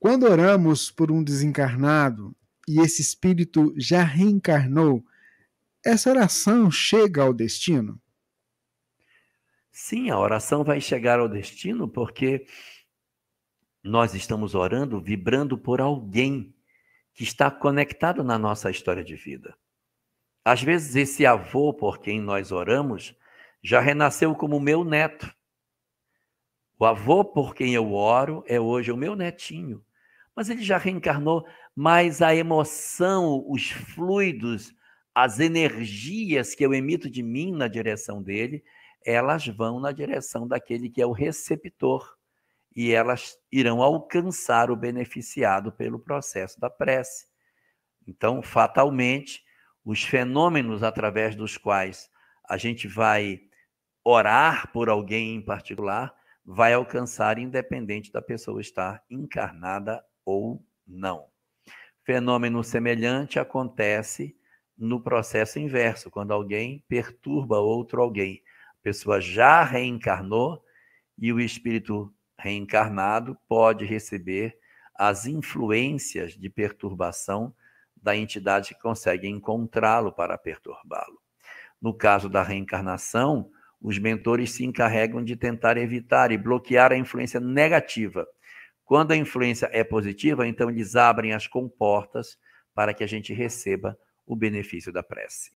Quando oramos por um desencarnado e esse espírito já reencarnou, essa oração chega ao destino? Sim, a oração vai chegar ao destino porque nós estamos orando, vibrando por alguém que está conectado na nossa história de vida. Às vezes, esse avô por quem nós oramos já renasceu como meu neto. O avô por quem eu oro é hoje o meu netinho mas ele já reencarnou, mas a emoção, os fluidos, as energias que eu emito de mim na direção dele, elas vão na direção daquele que é o receptor e elas irão alcançar o beneficiado pelo processo da prece. Então, fatalmente, os fenômenos através dos quais a gente vai orar por alguém em particular vai alcançar independente da pessoa estar encarnada ou não. Fenômeno semelhante acontece no processo inverso, quando alguém perturba outro alguém. A pessoa já reencarnou e o espírito reencarnado pode receber as influências de perturbação da entidade que consegue encontrá-lo para perturbá-lo. No caso da reencarnação, os mentores se encarregam de tentar evitar e bloquear a influência negativa quando a influência é positiva, então eles abrem as comportas para que a gente receba o benefício da prece.